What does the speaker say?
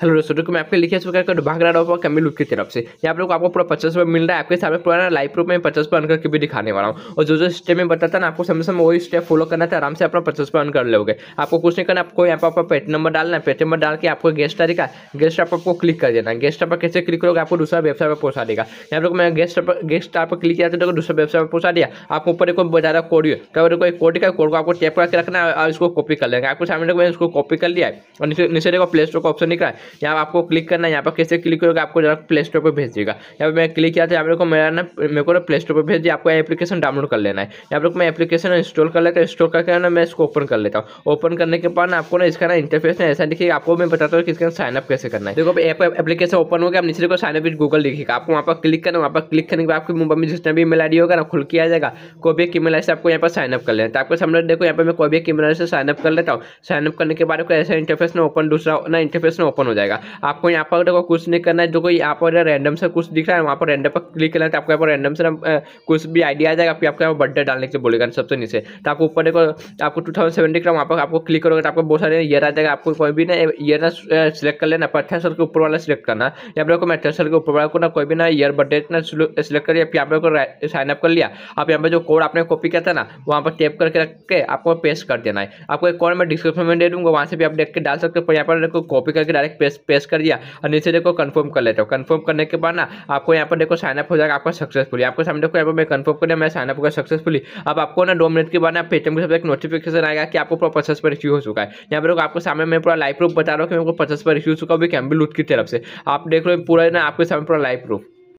hello दोस्तों देखो मैं आपके लिखे इस प्रकार का भागरा डॉप और कमी लुक की तरफ से यहाँ पर आपको पूरा पचास रुपये मिल रहा है आपके सामने पुराना लाइव प्रूफ में पचास रुपये अन करके भी दिखाने वाला हूँ और जो जो स्टेप में बताता ना आपको समय समय वही स्टेप फॉलो करना था आराम से अपना पचास रुपये अन कर लोगे आपको कुछ नहीं करना आपको यहाँ पर आपका पेट नंबर डालना है पेट नंबर डाल के आपको गेस्ट तरीका गेस्ट आप आपको क्लिक कर देना गेस्ट आप कैसे क्लिक करोगे आपको दूसरा वेबसाइट पर पहुँचा देगा यहाँ पर मैं गेस्ट गेस्ट आप क्लिक किया था तो दूसरा वेबसाइट पर पहुँचा दिया आपको ऊपर तो एक ज़्यादा रहा कोड क्या एक कोड का कोड को आपको टैप करके रखना है और इसको कॉपी कर लेंगे आपको सामने इसको कॉपी कर लिया है और नीचे देखो प्ले स्टोर का ऑप्शन निकला है यहाँ आपको क्लिक करना है यहाँ पर कैसे क्लिक करोगे आपको जरा प्ले स्टोर पर भेज देगा यहाँ पर मैं क्लिक किया था यहाँ पर मेरा ना मेरे को प्ले स्टोर पर भेज दिया आपको एप्लीकेशन डाउनलोड कर लेना है यहाँ पर मैं एप्लीकेशन इंस्टॉल कर लेता हूँ इंस्टॉल करके ना मैं इसको ओपन कर लेता हूँ ओपन करने के बाद आपको ना इसका ना इंटरफेस ना ऐसा दिखेगा आपको मैं बताता हूँ कि इसका साइनअप कैसे करना है देखो ऐप एप्लीकेशन ओपन हो गया आप नीचे को साइनअप विद गूगल दिखेगा आपको वहाँ पर क्लिक करना वहाँ पर क्लिक करने के बाद आपके मोबाइल में जितना भी ईमेल आई होगा ना खुल के आ जाएगा कोई भी ईमेल आई से आपको यहाँ पर साइनअप कर लेना है तो आपको समझ देखो यहाँ पर मैं कोई भी ईमेल से साइनअप कर लेता हूँ साइनअप करने के बाद ऐसा इंटरफेस ना ओपन दूसरा ना इंटरफेस ना ओपन हो जाएगा आपको यहाँ पर देखो कुछ नहीं करना है जो कोई यहाँ पर रैंडम से कुछ दिख रहा है वहाँ पर रैंडम पर क्लिक करना है तो आपको यहाँ पर रैंडम से ना कुछ भी आइडिया आ जाएगा फिर आपको यहाँ पर बर्थडे डालने के बोलेगा सबसे नीचे तो आपको ऊपर देखो आपको टू थाउजेंड सेवेंटी दिख वहाँ पर आपको क्लिक करोगे तो आपको बहुत सारे ईयर आ जाएगा आपको कोई भी ना ईयर ना सिलेक्ट कर लेना अठारह के ऊपर वाला सिलेक्ट करना या फिर मैं साल के ऊपर वाला को ना कोई भी ना ईयर बर्थडे ना सिलेक्ट कर लिया फिर आपने साइन अप कर लिया आप यहाँ पर जो कोड आपने कॉपी किया था ना वहाँ पर टेप करके रख के आपको पेस्ट कर देना है आपको एक कोड मैं डिस्क्रिप्शन में दे दूँगा वहाँ से भी आप देख के डाल सकते हो पर यहाँ पर कॉपी करके डायरेक्ट पेस्ट पेस्ट कर दिया और नीचे देखो कन्फर्म कर लेते हो कन्फर्म करने के बाद ना आपको यहाँ पर देखो साइनअप हो जाएगा आपका सक्सेसफुली आपको सामने देखो यहाँ पर मैं कन्फर्म कर मैं साइनअप होगा सक्सेसफुली अब आपको ना दो मिनट के बाद ना पेटीएम के साथ एक नोटिफिकेशन आएगा कि आपको पूरा पचास पर इश्यू हो चुका है यहाँ पर देखो आपको सामने मैं पूरा लाइव प्रूफ बता रहा हूँ कि मेरे को पचास पर इश्यू हो चुका है कैम्बिल की तरफ से आप देख लो पूरा ना आपके सामने पूरा लाइव प्रूफ